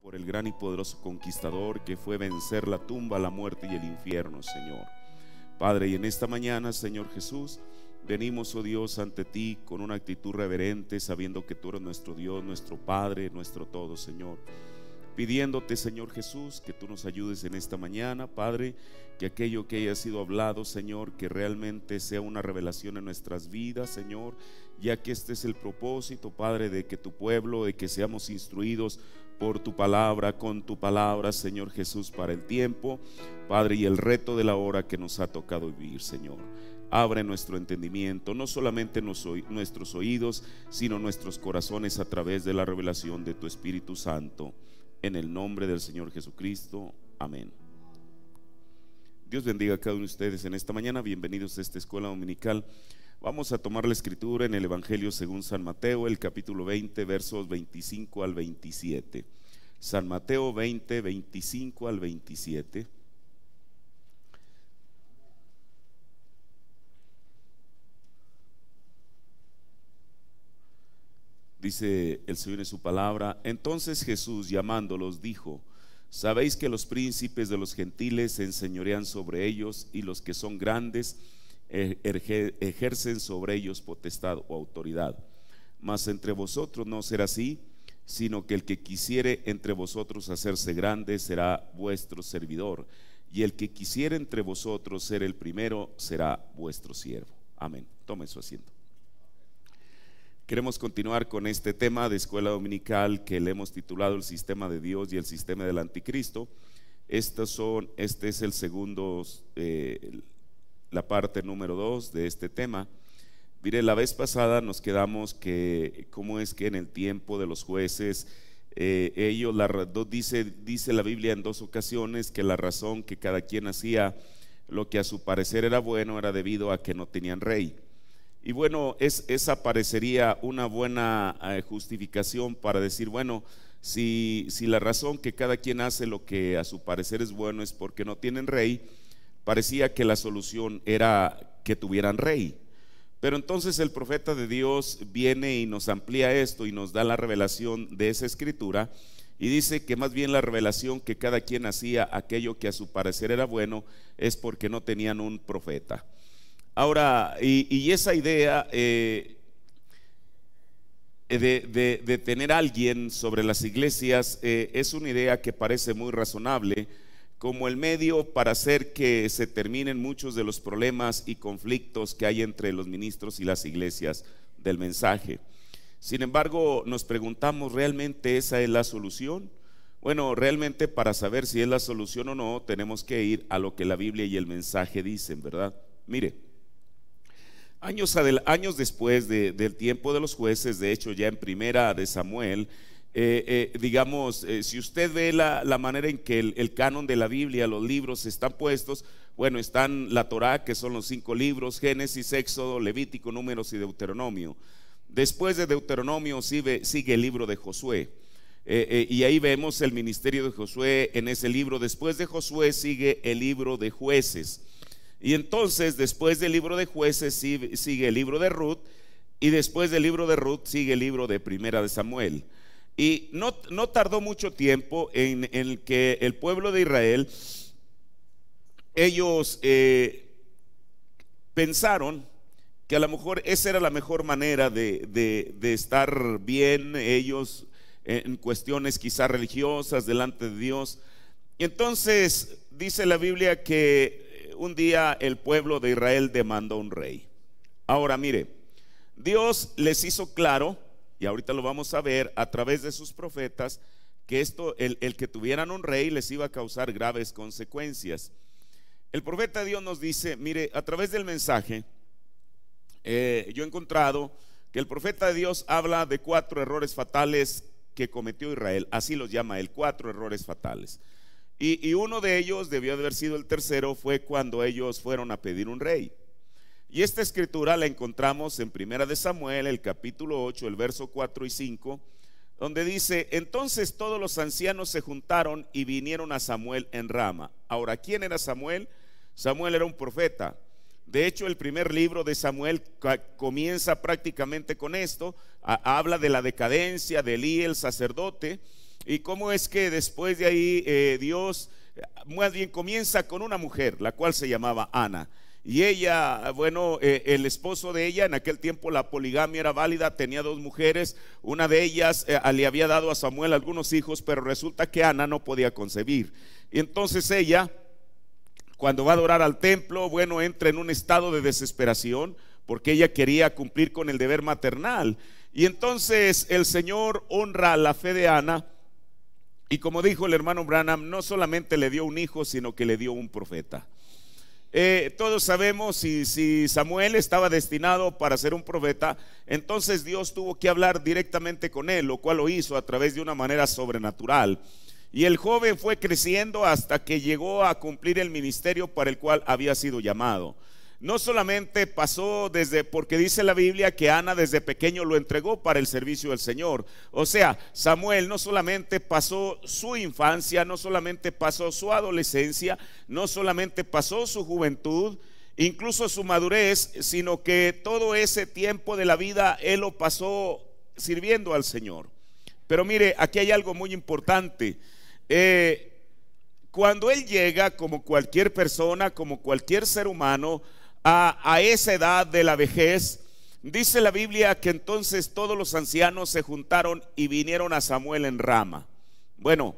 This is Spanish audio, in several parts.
por el gran y poderoso conquistador que fue vencer la tumba, la muerte y el infierno, Señor. Padre, y en esta mañana, Señor Jesús, venimos, oh Dios, ante ti con una actitud reverente, sabiendo que tú eres nuestro Dios, nuestro Padre, nuestro todo, Señor pidiéndote, Señor Jesús, que tú nos ayudes en esta mañana, Padre, que aquello que haya sido hablado, Señor, que realmente sea una revelación en nuestras vidas, Señor, ya que este es el propósito, Padre, de que tu pueblo, de que seamos instruidos por tu palabra, con tu palabra, Señor Jesús, para el tiempo, Padre, y el reto de la hora que nos ha tocado vivir, Señor. Abre nuestro entendimiento, no solamente nuestros oídos, sino nuestros corazones a través de la revelación de tu Espíritu Santo. En el nombre del Señor Jesucristo. Amén. Dios bendiga a cada uno de ustedes en esta mañana. Bienvenidos a esta escuela dominical. Vamos a tomar la escritura en el Evangelio según San Mateo, el capítulo 20, versos 25 al 27. San Mateo 20, 25 al 27. Dice el Señor en su palabra, entonces Jesús llamándolos dijo, sabéis que los príncipes de los gentiles se enseñorean sobre ellos y los que son grandes Er-, ejercen sobre ellos potestad o autoridad. Mas entre vosotros no será así, sino que el que quisiere entre vosotros hacerse grande será vuestro servidor, y el que quisiere entre vosotros ser el primero será vuestro siervo. Amén. Tome su asiento. Queremos continuar con este tema de escuela dominical que le hemos titulado El sistema de Dios y el sistema del anticristo. Estas son, este es el segundo, eh, la parte número dos de este tema. Mire, la vez pasada nos quedamos que cómo es que en el tiempo de los jueces eh, ellos la, dice dice la Biblia en dos ocasiones que la razón que cada quien hacía lo que a su parecer era bueno era debido a que no tenían rey. Y bueno, es, esa parecería una buena eh, justificación para decir, bueno, si, si la razón que cada quien hace lo que a su parecer es bueno es porque no tienen rey, Parecía que la solución era que tuvieran rey. Pero entonces el profeta de Dios viene y nos amplía esto y nos da la revelación de esa escritura y dice que más bien la revelación que cada quien hacía aquello que a su parecer era bueno es porque no tenían un profeta. Ahora, y, esa idea eh, de, de, tener alguien sobre las iglesias eh, es una idea que parece muy razonable como el medio para hacer que se terminen muchos de los problemas y conflictos que hay entre los ministros y las iglesias del mensaje. Sin embargo, nos preguntamos, ¿realmente esa es la solución? Bueno, realmente para saber si es la solución o no, tenemos que ir a lo que la Biblia y el mensaje dicen, ¿verdad? Mire, años, años después del tiempo de los jueces, de hecho ya en primera de Samuel, eh, eh, digamos, eh, si usted ve la, manera en que el, canon de la Biblia, los libros están puestos, bueno, están la Torá, que son los cinco libros, Génesis, Éxodo, Levítico, Números y Deuteronomio. Después de Deuteronomio sigue, sigue el libro de Josué. y ahí vemos el ministerio de Josué en ese libro. Después de Josué sigue el libro de jueces. Y entonces, después del libro de jueces sigue el libro de Ruth. Y después del libro de Ruth sigue el libro de Primera de Samuel. Y no, tardó mucho tiempo en, que el pueblo de Israel, ellos eh, pensaron que a lo mejor esa era la mejor manera de, estar bien ellos en cuestiones quizás religiosas delante de Dios. Y entonces dice la Biblia que un día el pueblo de Israel demandó un rey. Ahora mire, Dios les hizo claro y ahorita lo vamos a ver a través de sus profetas, que esto, el, que tuvieran un rey les iba a causar graves consecuencias. El profeta de Dios nos dice, mire, a través del mensaje, eh, yo he encontrado que el profeta de Dios habla de cuatro errores fatales que cometió Israel, así los llama él, cuatro errores fatales. Y, y uno de ellos, debió de haber sido el tercero, fue cuando ellos fueron a pedir un rey. Y esta escritura la encontramos en Primera de Samuel, el capítulo 8, el verso 4 y 5, donde dice, entonces todos los ancianos se juntaron y vinieron a Samuel en Rama. Ahora, ¿quién era Samuel? Samuel era un profeta. De hecho, el primer libro de Samuel comienza prácticamente con esto. Habla de la decadencia de Elí, el sacerdote, y cómo es que después de ahí eh, Dios, eh, más bien comienza con una mujer, la cual se llamaba Ana. Y ella, bueno, eh, el esposo de ella, en aquel tiempo la poligamia era válida, tenía dos mujeres, una de ellas eh, le había dado a Samuel algunos hijos, pero resulta que Ana no podía concebir. Y entonces ella, cuando va a adorar al templo, bueno, entra en un estado de desesperación porque ella quería cumplir con el deber maternal. Y entonces el Señor honra la fe de Ana. Y como dijo el hermano Branham, no solamente le dio un hijo, sino que le dio un profeta. Eh, todos sabemos si, si Samuel estaba destinado para ser un profeta, entonces Dios tuvo que hablar directamente con él, lo cual lo hizo a través de una manera sobrenatural. Y el joven fue creciendo hasta que llegó a cumplir el ministerio para el cual había sido llamado no solamente pasó desde, porque dice la Biblia que Ana desde pequeño lo entregó para el servicio del Señor. O sea, Samuel no solamente pasó su infancia, no solamente pasó su adolescencia, no solamente pasó su juventud, incluso su madurez, sino que todo ese tiempo de la vida él lo pasó sirviendo al Señor. Pero mire, aquí hay algo muy importante. Eh, cuando él llega, como cualquier persona, como cualquier ser humano, a, esa edad de la vejez, dice la Biblia que entonces todos los ancianos se juntaron y vinieron a Samuel en rama. Bueno,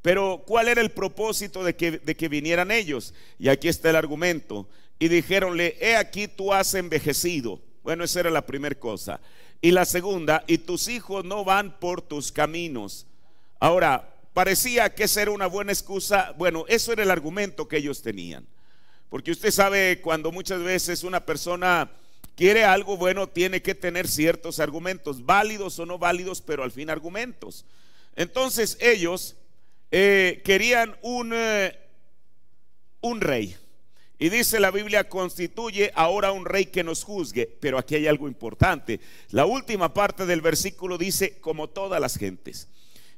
pero ¿cuál era el propósito de que, de que, vinieran ellos? Y aquí está el argumento. Y dijéronle, he aquí tú has envejecido. Bueno, esa era la primera cosa. Y la segunda, y tus hijos no van por tus caminos. Ahora, parecía que esa era una buena excusa. Bueno, eso era el argumento que ellos tenían. Porque usted sabe cuando muchas veces una persona quiere algo bueno, tiene que tener ciertos argumentos, válidos o no válidos, pero al fin argumentos. Entonces ellos eh, querían un, eh, un rey. Y dice la Biblia, constituye ahora un rey que nos juzgue. Pero aquí hay algo importante. La última parte del versículo dice, como todas las gentes.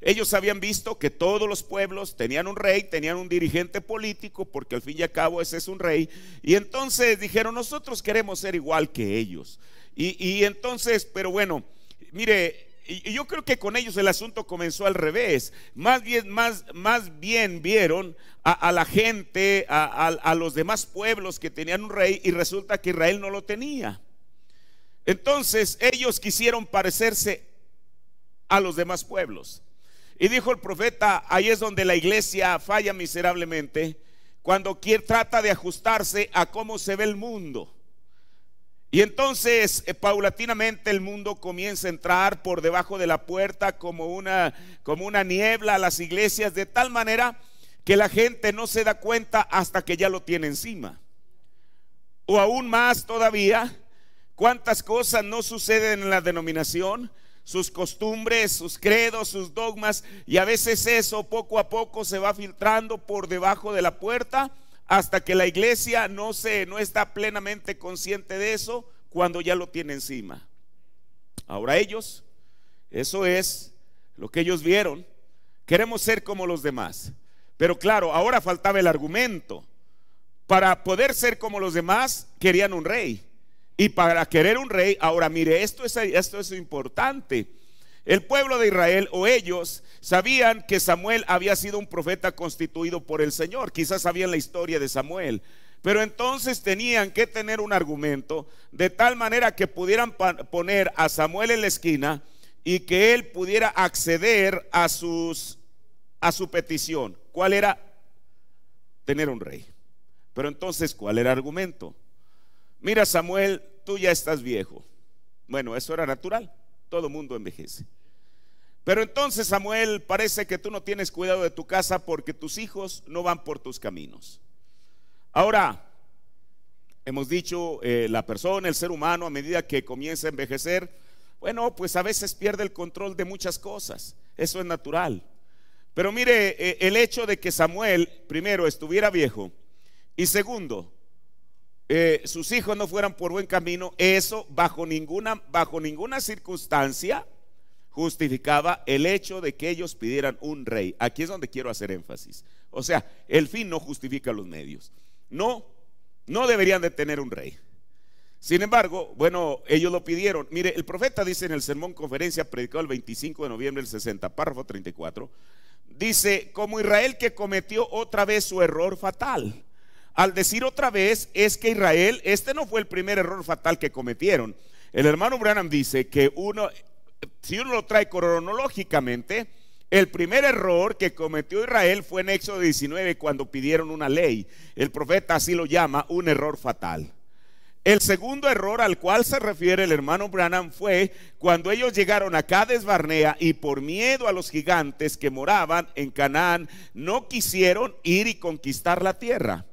Ellos habían visto que todos los pueblos tenían un rey, tenían un dirigente político, porque al fin y al cabo ese es un rey. Y entonces dijeron, nosotros queremos ser igual que ellos. Y, entonces, pero bueno, mire, yo creo que con ellos el asunto comenzó al revés. Más bien, vieron a, la gente, a los demás pueblos que tenían un rey y resulta que Israel no lo tenía. Entonces ellos quisieron parecerse a los demás pueblos. Y dijo el profeta, ahí es donde la iglesia falla miserablemente, cuando quien trata de ajustarse a cómo se ve el mundo. Y entonces, eh, paulatinamente, el mundo comienza a entrar por debajo de la puerta como una, como una niebla a las iglesias, de tal manera que la gente no se da cuenta hasta que ya lo tiene encima. O aún más todavía, cuántas cosas no suceden en la denominación sus costumbres, sus credos, sus dogmas, y a veces eso poco a poco se va filtrando por debajo de la puerta hasta que la iglesia no se no está plenamente consciente de eso cuando ya lo tiene encima. Ahora ellos, eso es lo que ellos vieron. Queremos ser como los demás. Pero claro, ahora faltaba el argumento. Para poder ser como los demás, querían un rey. Y para querer un rey, ahora mire, esto es, esto es importante. El pueblo de Israel o ellos sabían que Samuel había sido un profeta constituido por el Señor. Quizás sabían la historia de Samuel. Pero entonces tenían que tener un argumento de tal manera que pudieran poner a Samuel en la esquina y que él pudiera acceder a, sus, a su petición. ¿Cuál era? Tener un rey. Pero entonces, ¿cuál era el argumento? mira Samuel, tú ya estás viejo. Bueno, eso era natural, todo mundo envejece. Pero entonces Samuel, parece que tú no tienes cuidado de tu casa porque tus hijos no van por tus caminos. Ahora, hemos dicho, eh, la persona, el ser humano, a medida que comienza a envejecer, bueno, pues a veces pierde el control de muchas cosas. Eso es natural. Pero mire, eh, el hecho de que Samuel, primero, estuviera viejo y segundo, eh, sus hijos no fueran por buen camino, eso bajo ninguna, bajo ninguna circunstancia justificaba el hecho de que ellos pidieran un rey. Aquí es donde quiero hacer énfasis. O sea, el fin no justifica los medios. No, no deberían de tener un rey. Sin embargo, bueno, ellos lo pidieron. Mire, el profeta dice en el sermón conferencia predicado el 25 de noviembre del 60, párrafo 34, dice, como Israel que cometió otra vez su error fatal al decir otra vez es que Israel, este no fue el primer error fatal que cometieron. El hermano Branham dice que uno, si uno lo trae cronológicamente, el primer error que cometió Israel fue en Éxodo 19 cuando pidieron una ley. El profeta así lo llama un error fatal. El segundo error al cual se refiere el hermano Branham fue cuando ellos llegaron a Cades Barnea y por miedo a los gigantes que moraban en Canaán no quisieron ir y conquistar la tierra.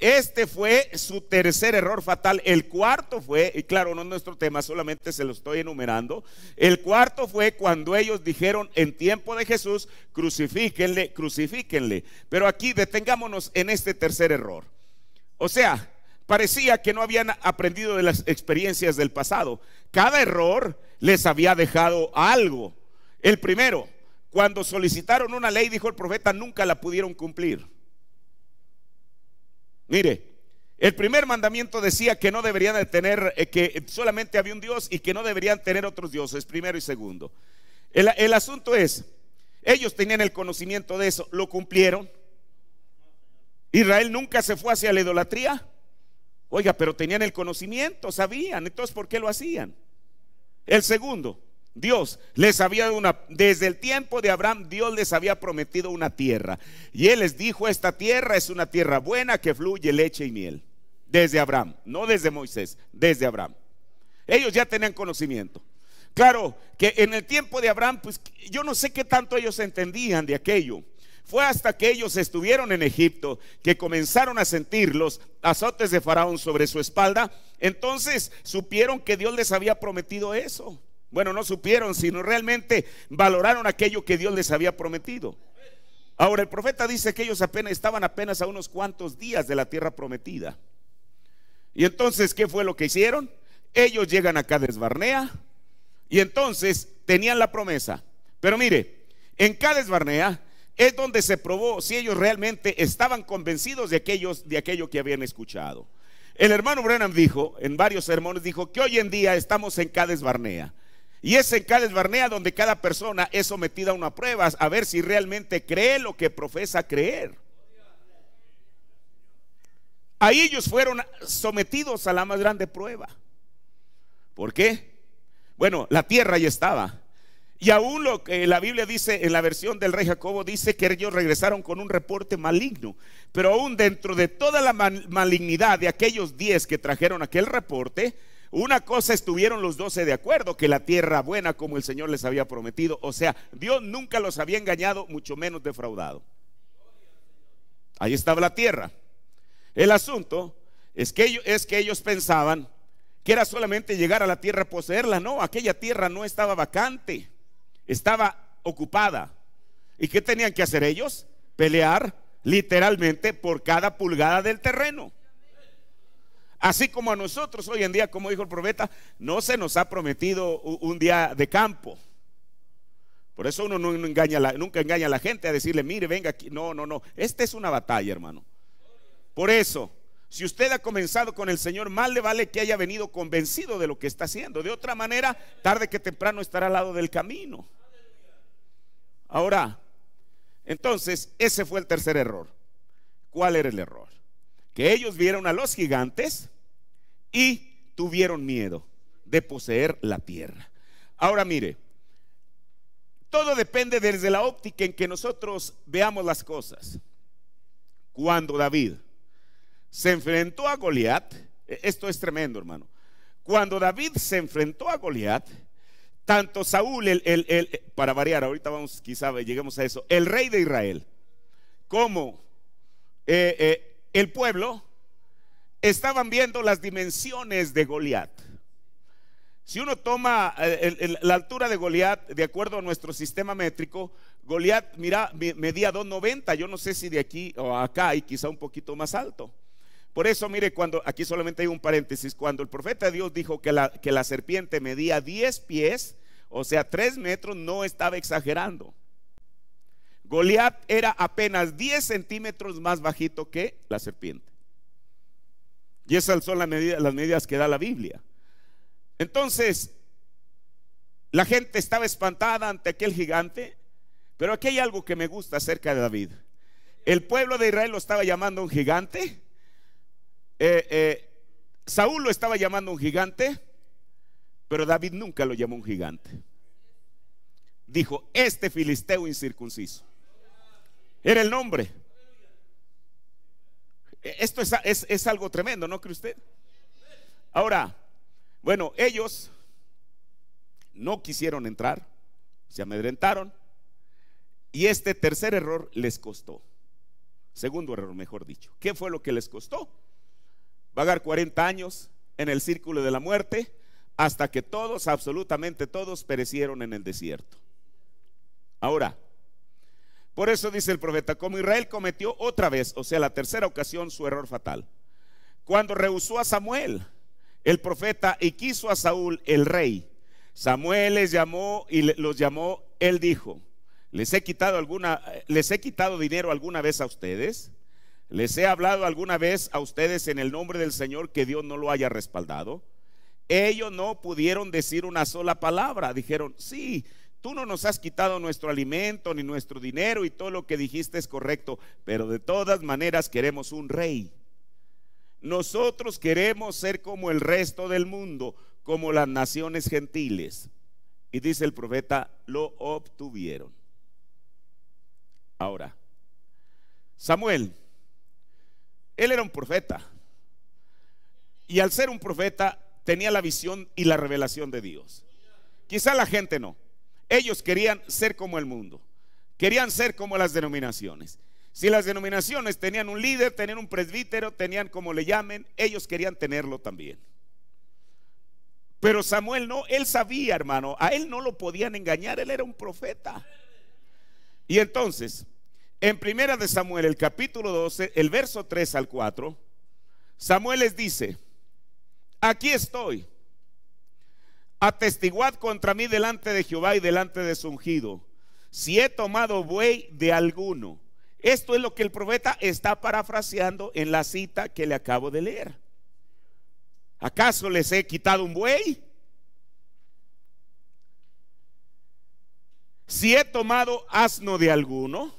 Este fue su tercer error fatal. El cuarto fue, y claro, no es nuestro tema, solamente se lo estoy enumerando. El cuarto fue cuando ellos dijeron en tiempo de Jesús, crucifíquenle, crucifíquenle. Pero aquí detengámonos en este tercer error. O sea, parecía que no habían aprendido de las experiencias del pasado. Cada error les había dejado algo. El primero, cuando solicitaron una ley, dijo el profeta, nunca la pudieron cumplir. Mire, el primer mandamiento decía que no deberían tener, eh, que solamente había un Dios y que no deberían tener otros dioses, primero y segundo. El, el asunto es, ellos tenían el conocimiento de eso, lo cumplieron. Israel nunca se fue hacia la idolatría. Oiga, pero tenían el conocimiento, sabían, entonces ¿por qué lo hacían? El segundo, Dios les había una, desde el tiempo de Abraham, Dios les había prometido una tierra. Y él les dijo, esta tierra es una tierra buena que fluye leche y miel. Desde Abraham, no desde Moisés, desde Abraham. Ellos ya tenían conocimiento. Claro, que en el tiempo de Abraham, pues yo no sé qué tanto ellos entendían de aquello. Fue hasta que ellos estuvieron en Egipto que comenzaron a sentir los azotes de Faraón sobre su espalda. Entonces supieron que Dios les había prometido eso. Bueno, no supieron, sino realmente valoraron aquello que Dios les había prometido. Ahora, el profeta dice que ellos apenas estaban apenas a unos cuantos días de la tierra prometida. Y entonces, ¿qué fue lo que hicieron? Ellos llegan a a Barnea y entonces tenían la promesa. Pero mire, en Cades Barnea es donde se probó si ellos realmente estaban convencidos de, de aquello que habían escuchado. El hermano Brenham dijo, en varios sermones dijo, que hoy en día estamos en Cades Barnea. Y es en Cádiz Barnea donde cada persona es sometida a una prueba a ver si realmente cree lo que profesa creer. Ahí ellos fueron sometidos a la más grande prueba. ¿Por qué? Bueno, la tierra ya estaba. Y aún lo que la Biblia dice en la versión del rey Jacobo dice que ellos regresaron con un reporte maligno. Pero aún dentro de toda la malignidad de aquellos diez que trajeron aquel reporte, una cosa estuvieron los doce de acuerdo, que la tierra buena como el Señor les había prometido. O sea, Dios nunca los había engañado, mucho menos defraudado. Ahí estaba la tierra. El asunto es que ellos, es que ellos pensaban que era solamente llegar a la tierra, poseerla. No, aquella tierra no estaba vacante, estaba ocupada. ¿Y qué tenían que hacer ellos? Pelear literalmente por cada pulgada del terreno. Así como a nosotros hoy en día, como dijo el profeta, no se nos ha prometido un día de campo. Por eso uno nunca engaña a la gente a decirle, mire, venga aquí. No, no, no. Esta es una batalla, hermano. Por eso, si usted ha comenzado con el Señor, mal le vale que haya venido convencido de lo que está haciendo. De otra manera, tarde que temprano estará al lado del camino. Ahora, entonces, ese fue el tercer error. ¿Cuál era el error? Que ellos vieron a los gigantes y tuvieron miedo de poseer la tierra. Ahora mire, todo depende desde la óptica en que nosotros veamos las cosas. Cuando David se enfrentó a Goliat, e, esto es tremendo, hermano. Cuando David se enfrentó a Goliat, tanto Saúl, para variar, ahorita vamos, quizá lleguemos a eso, el rey de Israel, como eh, eh, el pueblo estaban viendo las dimensiones de Goliat. Si uno toma eh, la altura de Goliat, de acuerdo a nuestro sistema métrico, Goliat mira, medía 2,90. Yo no sé si de aquí o acá y quizá un poquito más alto. Por eso, mire, cuando aquí solamente hay un paréntesis, cuando el profeta de Dios dijo que la, que la serpiente medía 10 pies, o sea, 3 metros, no estaba exagerando. Goliat era apenas 10 centímetros más bajito que la serpiente. Y esas son las medidas, que da la Biblia. Entonces, la gente estaba espantada ante aquel gigante, pero aquí hay algo que me gusta acerca de David. El pueblo de Israel lo estaba llamando un gigante. Eh, eh, Saúl lo estaba llamando un gigante, pero David nunca lo llamó un gigante. Dijo, este filisteo incircunciso. Era el nombre. E-, esto es, algo tremendo, ¿no cree usted? Ahora, bueno, ellos no quisieron entrar, se amedrentaron y este tercer error les costó. Segundo error, mejor dicho. ¿Qué fue lo que les costó? Vagar 40 años en el círculo de la muerte hasta que todos, absolutamente todos, perecieron en el desierto. Ahora, por eso dice el profeta, como Israel cometió otra vez, o sea, la tercera ocasión, su error fatal. Cuando rehusó a Samuel, el profeta, y quiso a Saúl, el rey, Samuel les llamó y los llamó, él dijo, ¿les he quitado, alguna, les he quitado dinero alguna vez a ustedes? ¿Les he hablado alguna vez a ustedes en el nombre del Señor que Dios no lo haya respaldado? Ellos no pudieron decir una sola palabra. Dijeron, sí, Tú no nos has quitado nuestro alimento ni nuestro dinero y todo lo que dijiste es correcto, pero de todas maneras queremos un rey. Nosotros queremos ser como el resto del mundo, como las naciones gentiles. Y dice el profeta, lo obtuvieron. Ahora, Samuel, él era un profeta. Y al ser un profeta tenía la visión y la revelación de Dios. Quizá la gente no. Ellos querían ser como el mundo, querían ser como las denominaciones. Si las denominaciones tenían un líder, tenían un presbítero, tenían como le llamen, ellos querían tenerlo también. Pero Samuel no, él sabía, hermano, a él no lo podían engañar, él era un profeta. Y entonces, en primera de Samuel, el capítulo 12, el verso 3 al 4, Samuel les dice, aquí estoy, atestiguad contra mí delante de Jehová y delante de su ungido, si he tomado buey de alguno. Esto es lo que el profeta está parafraseando en la cita que le acabo de leer. ¿Acaso les he quitado un buey? Si he tomado asno de alguno,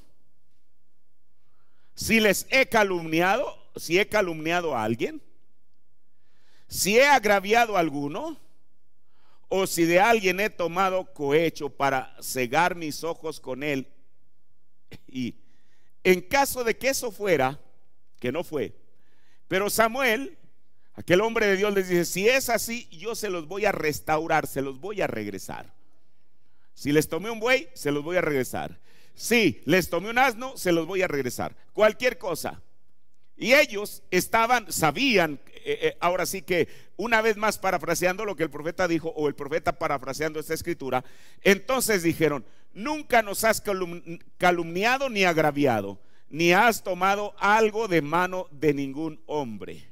si les he calumniado, si he calumniado a alguien, si he agraviado a alguno, o si de alguien he tomado cohecho para cegar mis ojos con él. Y en caso de que eso fuera, que no fue, pero Samuel, aquel hombre de Dios les dice, si es así, yo se los voy a restaurar, se los voy a regresar. Si les tomé un buey, se los voy a regresar. Si les tomé un asno, se los voy a regresar. Cualquier cosa. Y ellos estaban, sabían, eh, eh, ahora sí que una vez más parafraseando lo que el profeta dijo, o el profeta parafraseando esta escritura, entonces dijeron, nunca nos has calumniado ni agraviado, ni has tomado algo de mano de ningún hombre.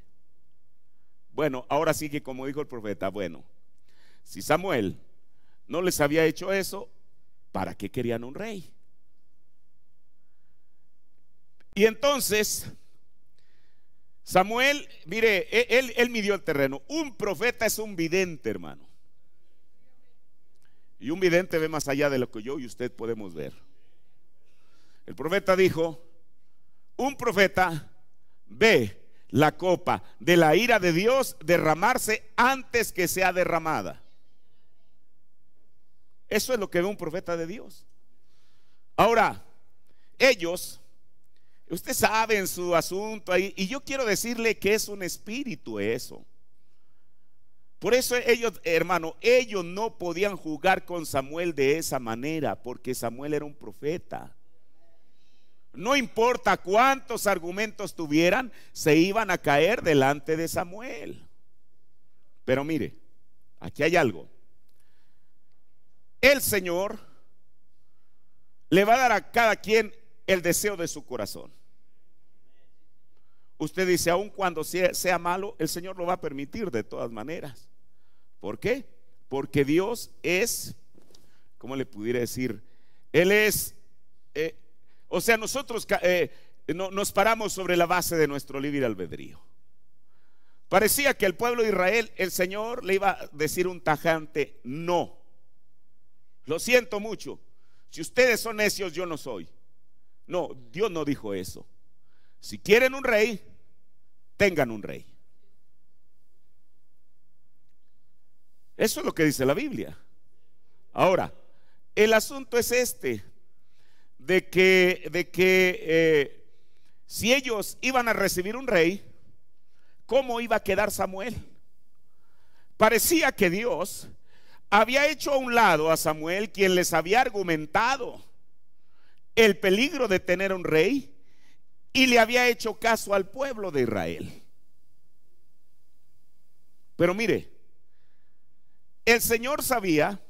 Bueno, ahora sí que como dijo el profeta, bueno, si Samuel no les había hecho eso, ¿para qué querían un rey? Y entonces Samuel, mire, e- él, midió el terreno. Un profeta es un vidente, hermano. Y un vidente ve más allá de lo que yo y usted podemos ver. El profeta dijo, un profeta ve la copa de la ira de Dios derramarse antes que sea derramada. Eso es lo que ve un profeta de Dios. Ahora, ellos Usted sabe en su asunto ahí. Y yo quiero decirle que es un espíritu eso. Por eso ellos, hermano, ellos no podían jugar con Samuel de esa manera, porque Samuel era un profeta. No importa cuántos argumentos tuvieran, se iban a caer delante de Samuel. Pero mire, aquí hay algo. El Señor le va a dar a cada quien el deseo de su corazón. Usted dice, aun cuando sea, malo, el Señor lo va a permitir de todas maneras. ¿Por qué? Porque Dios es, ¿cómo le pudiera decir? Él es, eh, o sea, nosotros eh, no, nos paramos sobre la base de nuestro libre albedrío. Parecía que al pueblo de Israel el Señor le iba a decir un tajante no. Lo siento mucho. Si ustedes son necios, yo no soy. No, Dios no dijo eso. Si quieren un rey, tengan un rey. Eso es lo que dice la Biblia. Ahora, el asunto es este, de que, de que eh, si ellos iban a recibir un rey, ¿cómo iba a quedar Samuel? Parecía que Dios había hecho a un lado a Samuel, quien les había argumentado el peligro de tener un rey y le había hecho caso al pueblo de Israel. Pero mire, el Señor sabía,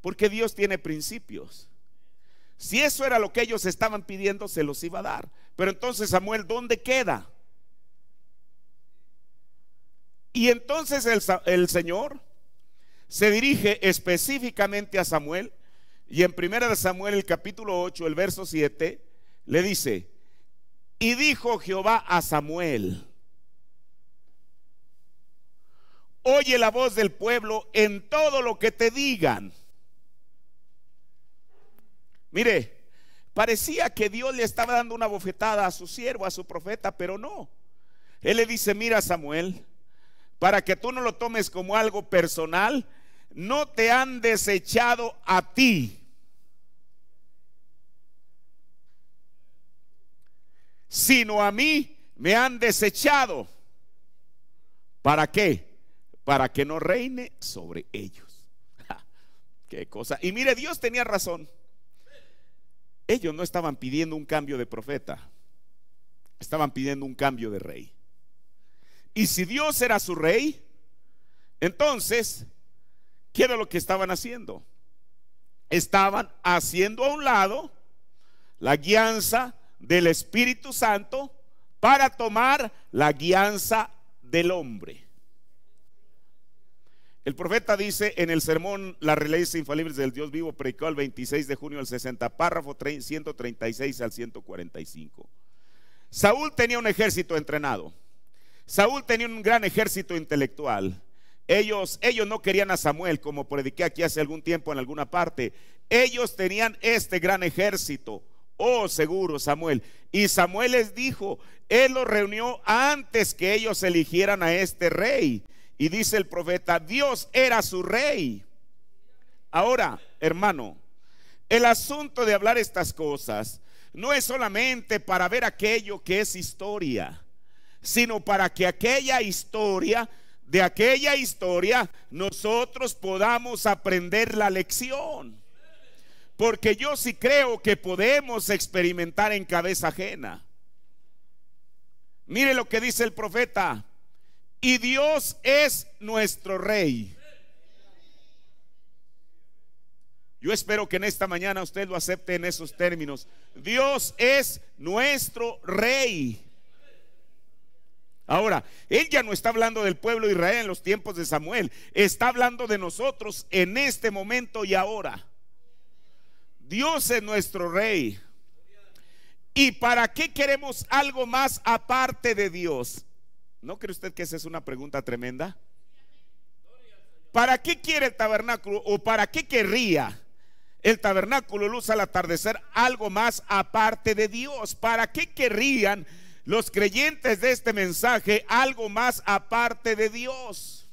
porque Dios tiene principios. Si eso era lo que ellos estaban pidiendo, se los iba a dar. Pero entonces Samuel, ¿dónde queda? Y entonces el, Señor se dirige específicamente a Samuel y en 1 Samuel el capítulo 8, el verso 7, le dice, y dijo Jehová a Samuel, oye la voz del pueblo en todo lo que te digan. Mire, parecía que Dios le estaba dando una bofetada a su siervo, a su profeta, pero no. Él le dice, mira Samuel, para que tú no lo tomes como algo personal, no te han desechado a ti sino a mí me han desechado. ¿Para qué? Para que no reine sobre ellos. qué cosa. Y mire, Dios tenía razón. Ellos no estaban pidiendo un cambio de profeta, estaban pidiendo un cambio de rey. Y si Dios era su rey, entonces, ¿qué era lo que estaban haciendo? Estaban haciendo a un lado la guianza del Espíritu Santo para tomar la guianza del hombre. El profeta dice en el sermón Las Leyes Infalibles del Dios Vivo, predicó el 26 de junio del 60, párrafo 136 al 145. Saúl tenía un ejército entrenado. Saúl tenía un gran ejército intelectual. Ellos, ellos no querían a Samuel, como prediqué aquí hace algún tiempo en alguna parte. Ellos tenían este gran ejército Oh, seguro, Samuel. Y Samuel les dijo, él los reunió antes que ellos eligieran a este rey. Y dice el profeta, Dios era su rey. Ahora, hermano, el asunto de hablar estas cosas no es solamente para ver aquello que es historia, sino para que aquella historia, de aquella historia, nosotros podamos aprender la lección. Porque yo sí creo que podemos experimentar en cabeza ajena. Mire lo que dice el profeta. Y Dios es nuestro rey. Yo espero que en esta mañana usted lo acepte en esos términos. Dios es nuestro rey. Ahora, él ya no está hablando del pueblo de Israel en los tiempos de Samuel, está hablando de nosotros en este momento y ahora. Dios es nuestro rey. ¿Y para qué queremos algo más aparte de Dios? ¿No cree usted que esa es una pregunta tremenda? ¿Para qué quiere el tabernáculo o para qué querría el tabernáculo luz al atardecer algo más aparte de Dios? ¿Para qué querrían los creyentes de este mensaje algo más aparte de Dios?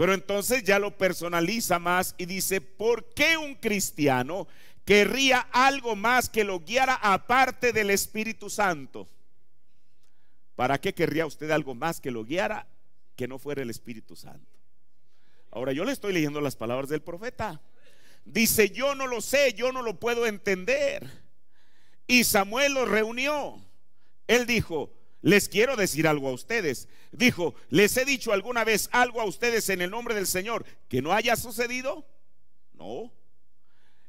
Pero entonces ya lo personaliza más y dice, ¿por qué un cristiano querría algo más que lo guiara aparte del Espíritu Santo? ¿Para qué querría usted algo más que lo guiara que no fuera el Espíritu Santo? Ahora yo le estoy leyendo las palabras del profeta. Dice, yo no lo sé, yo no lo puedo entender. Y Samuel lo reunió. Él dijo, les quiero decir algo a ustedes. Dijo, ¿les he dicho alguna vez algo a ustedes en el nombre del Señor que no haya sucedido? No.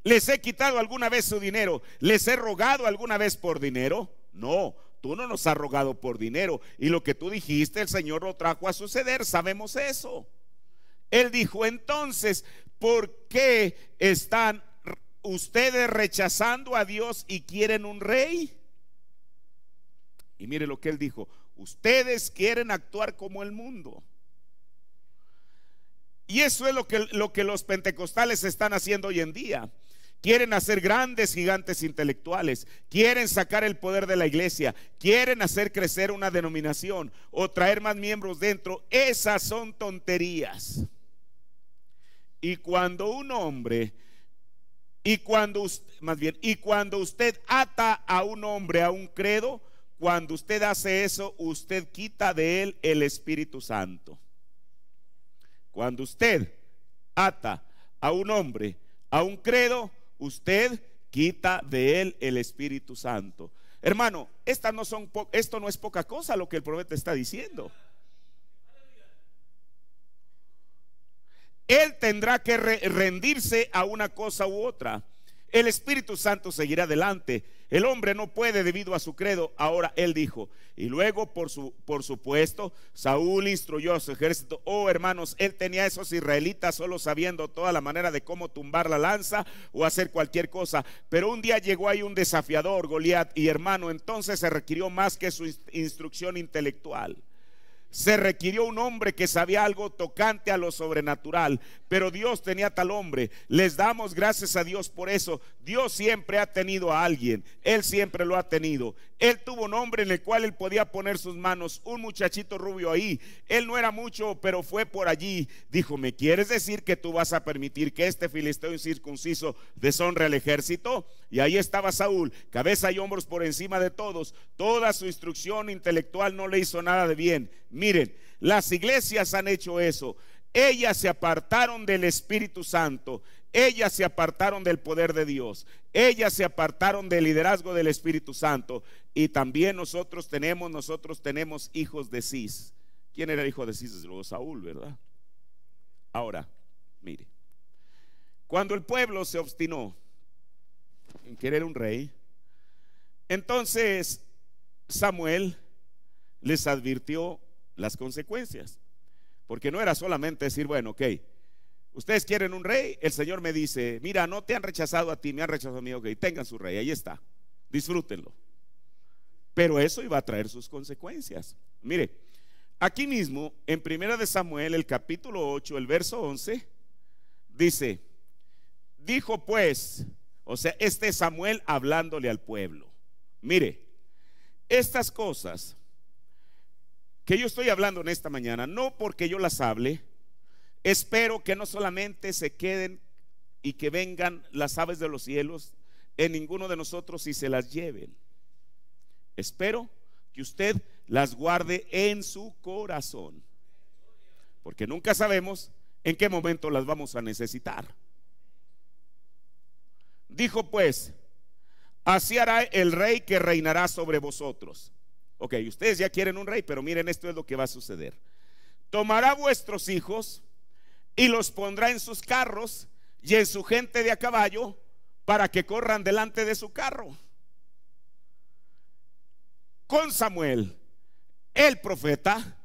¿Les he quitado alguna vez su dinero? ¿Les he rogado alguna vez por dinero? No. Tú no nos has rogado por dinero. Y lo que tú dijiste, el Señor lo trajo a suceder. Sabemos eso. Él dijo entonces, ¿por qué están ustedes rechazando a Dios y quieren un rey? Y mire lo que él dijo, ustedes quieren actuar como el mundo. Y eso es lo que, lo que los pentecostales están haciendo hoy en día. Quieren hacer grandes gigantes intelectuales, quieren sacar el poder de la iglesia, quieren hacer crecer una denominación o traer más miembros dentro. Esas son tonterías. Y cuando un hombre, y cuando, más bien, y cuando usted ata a un hombre a un credo, cuando usted hace eso, usted quita de él el Espíritu Santo. Cuando usted ata a un hombre a un credo, usted quita de él el Espíritu Santo. Hermano, estas no son esto no es poca cosa lo que el profeta está diciendo. Él tendrá que rendirse a una cosa u otra. El Espíritu Santo seguirá adelante. El hombre no puede debido a su credo. Ahora él dijo. Y luego, por, su, por supuesto, Saúl instruyó a su ejército. Oh, hermanos, él tenía esos israelitas solo sabiendo toda la manera de cómo tumbar la lanza o hacer cualquier cosa. Pero un día llegó ahí un desafiador, Goliat, y hermano, entonces se requirió más que su instrucción intelectual se requirió un hombre que sabía algo tocante a lo sobrenatural, pero Dios tenía tal hombre. Les damos gracias a Dios por eso. Dios siempre ha tenido a alguien, Él siempre lo ha tenido. Él tuvo un hombre en el cual Él podía poner sus manos, un muchachito rubio ahí. Él no era mucho, pero fue por allí. Dijo, ¿me quieres decir que tú vas a permitir que este filisteo incircunciso deshonre al ejército? Y ahí estaba Saúl, cabeza y hombros por encima de todos. Toda su instrucción intelectual no le hizo nada de bien Miren, las iglesias han hecho eso. Ellas se apartaron del Espíritu Santo. Ellas se apartaron del poder de Dios. Ellas se apartaron del liderazgo del Espíritu Santo. Y también nosotros tenemos, nosotros tenemos hijos de Cis. ¿Quién era el hijo de Cis? Luego Saúl, ¿verdad? Ahora, mire. Cuando el pueblo se obstinó en querer un rey, entonces Samuel les advirtió las consecuencias. Porque no era solamente decir, bueno, ok, ustedes quieren un rey, el Señor me dice, mira, no te han rechazado a ti, me han rechazado a mí, ok, tengan su rey, ahí está, disfrútenlo. Pero eso iba a traer sus consecuencias. Mire, aquí mismo, en Primera de Samuel, el capítulo 8, el verso 11, dice, dijo pues, o sea, este Samuel hablándole al pueblo, mire, estas cosas que yo estoy hablando en esta mañana, no porque yo las hable, espero que no solamente se queden y que vengan las aves de los cielos en ninguno de nosotros y se las lleven. Espero que usted las guarde en su corazón, porque nunca sabemos en qué momento las vamos a necesitar. Dijo pues, así hará el rey que reinará sobre vosotros. Ok, ustedes ya quieren un rey, pero miren, esto es lo que va a suceder. Tomará vuestros hijos y los pondrá en sus carros y en su gente de a caballo para que corran delante de su carro. Con Samuel, el profeta,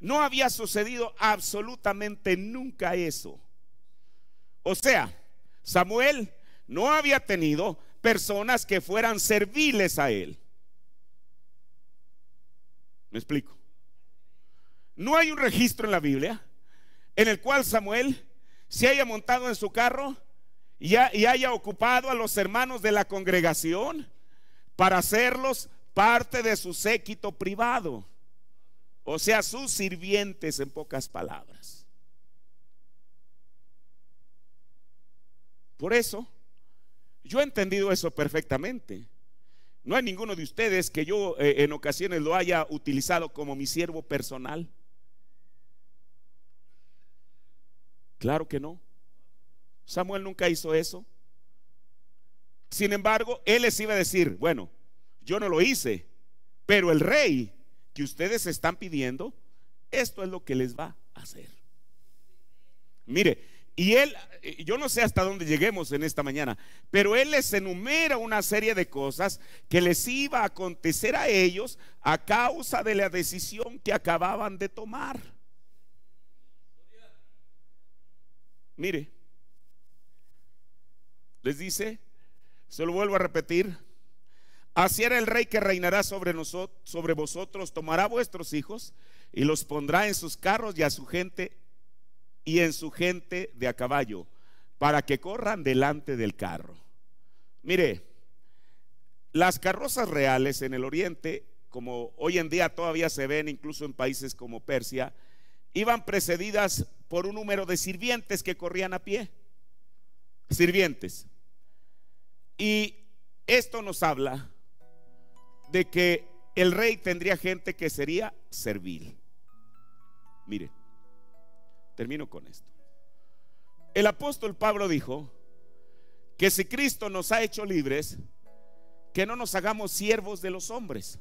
no había sucedido absolutamente nunca eso. O sea, Samuel no había tenido personas que fueran serviles a él. Me explico. No hay un registro en la Biblia en el cual Samuel se haya montado en su carro y, haya ocupado a los hermanos de la congregación para hacerlos parte de su séquito privado, o sea, sus sirvientes en pocas palabras. Por eso, yo he entendido eso perfectamente. No hay ninguno de ustedes que yo eh, en ocasiones lo haya utilizado como mi siervo personal. Claro que no. Samuel nunca hizo eso. Sin embargo, él les iba a decir, bueno, yo no lo hice, pero el rey que ustedes están pidiendo, esto es lo que les va a hacer. Mire, y él, eh, yo no sé hasta dónde lleguemos en esta mañana, pero él les enumera una serie de cosas que les iba a acontecer a ellos a causa de la decisión que acababan de tomar. Mire, les dice, se lo vuelvo a repetir, así era el rey que reinará sobre, nosotros, sobre vosotros, tomará vuestros hijos y los pondrá en sus carros y a su gente y en su gente de a caballo, para que corran delante del carro. Mire, las carrozas reales en el oriente, como hoy en día todavía se ven incluso en países como Persia, iban precedidas por un número de sirvientes que corrían a pie. Sirvientes. Y esto nos habla de que el rey tendría gente que sería servil. Mire. Termino con esto. El apóstol Pablo dijo que si Cristo nos ha hecho libres, que no nos hagamos siervos de los hombres,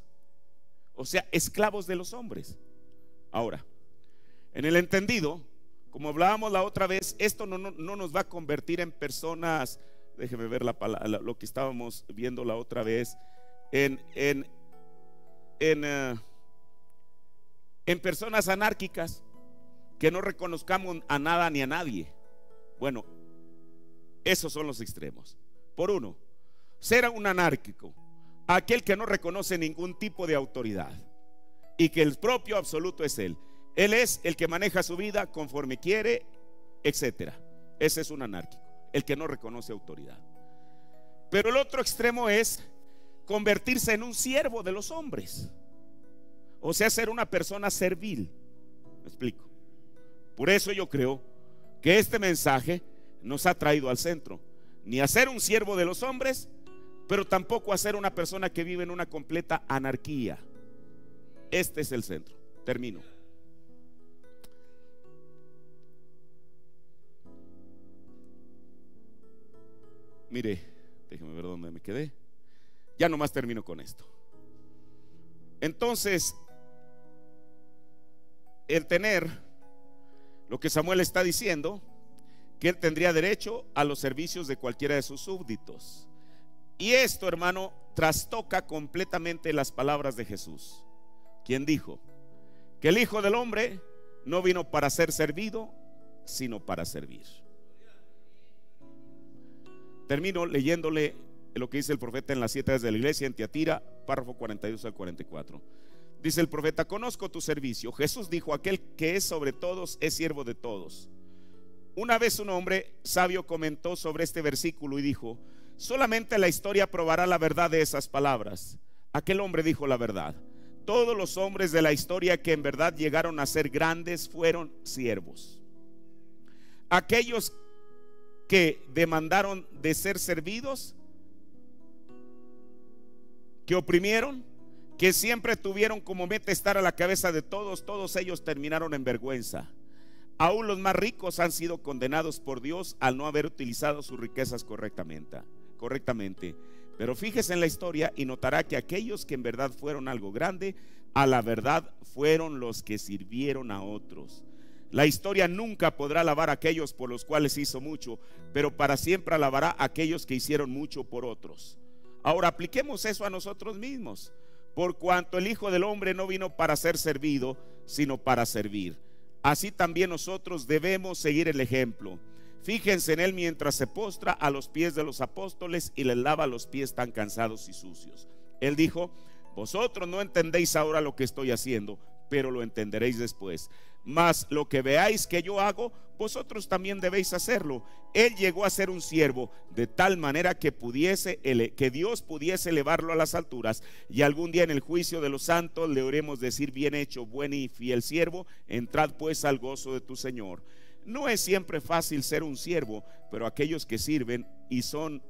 o sea, esclavos de los hombres. Ahora, en el entendido, como hablábamos la otra vez, esto no, nos va a convertir en personas, déjeme ver la, lo que estábamos viendo la otra vez, en, en, en eh, personas anárquicas que no reconozcamos a nada ni a nadie. Bueno, esos son los extremos. Por uno, ser un anárquico, aquel que no reconoce ningún tipo de autoridad y que el propio absoluto es él. Él es el que maneja su vida conforme quiere, etcétera. Ese es un anárquico, el que no reconoce autoridad. Pero el otro extremo es convertirse en un siervo de los hombres. O sea, ser una persona servil. Me explico. Por eso yo creo que este mensaje nos ha traído al centro. Ni a ser un siervo de los hombres, pero tampoco a ser una persona que vive en una completa anarquía. Este es el centro. Termino. Mire, déjeme ver dónde me quedé. Ya nomás termino con esto. Entonces, el tener lo que Samuel está diciendo, que él tendría derecho a los servicios de cualquiera de sus súbditos. Y esto, hermano, trastoca completamente las palabras de Jesús, quien dijo que el Hijo del Hombre no vino para ser servido, sino para servir. Termino leyéndole lo que dice el profeta en las siete de la iglesia en Tiatira, párrafo 42 al 44. Dice el profeta, conozco tu servicio. Jesús dijo, aquel que es sobre todos es siervo de todos. Una vez un hombre sabio comentó sobre este versículo y dijo, solamente la historia probará la verdad de esas palabras. Aquel hombre dijo la verdad. Todos los hombres de la historia que en verdad llegaron a ser grandes fueron siervos. Aquellos que demandaron de ser servidos, que oprimieron, que siempre tuvieron como meta estar a la cabeza de todos, todos ellos terminaron en vergüenza. Aún los más ricos han sido condenados por Dios al no haber utilizado sus riquezas correctamente. correctamente. Pero fíjese en la historia y notará que aquellos que en verdad fueron algo grande, a la verdad fueron los que sirvieron a otros. La historia nunca podrá alabar a aquellos por los cuales hizo mucho, pero para siempre alabará a aquellos que hicieron mucho por otros. Ahora apliquemos eso a nosotros mismos por cuanto el Hijo del Hombre no vino para ser servido, sino para servir. Así también nosotros debemos seguir el ejemplo. Fíjense en él mientras se postra a los pies de los apóstoles y les lava los pies tan cansados y sucios. Él dijo, vosotros no entendéis ahora lo que estoy haciendo, pero lo entenderéis después. Mas lo que veáis que yo hago, vosotros también debéis hacerlo. Él llegó a ser un siervo de tal manera que pudiese que Dios pudiese elevarlo a las alturas y algún día en el juicio de los santos le oremos decir bien hecho, buen y fiel siervo, entrad pues al gozo de tu Señor. No es siempre fácil ser un siervo, pero aquellos que sirven y son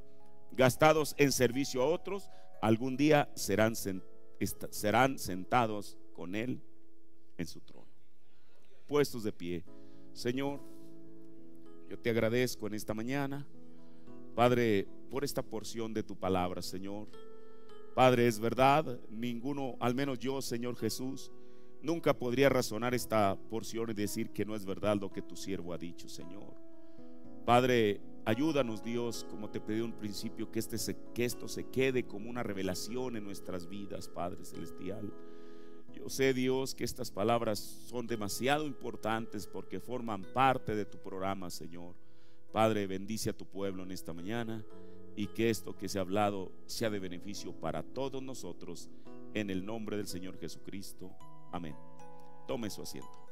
gastados en servicio a otros, algún día serán, serán sentados con él en su trono. Puestos de pie. Señor, yo te agradezco en esta mañana, Padre, por esta porción de tu palabra, Señor. Padre, es verdad, ninguno, al menos yo, Señor Jesús, nunca podría razonar esta porción y decir que no es verdad lo que tu siervo ha dicho, Señor. Padre, ayúdanos, Dios, como te pedí un principio, que, este que esto se quede como una revelación en nuestras vidas, Padre Celestial. Yo sé, Dios, que estas palabras son demasiado importantes porque forman parte de tu programa, Señor. Padre, bendice a tu pueblo en esta mañana y que esto que se ha hablado sea de beneficio para todos nosotros. En el nombre del Señor Jesucristo. Amén. Tome su asiento.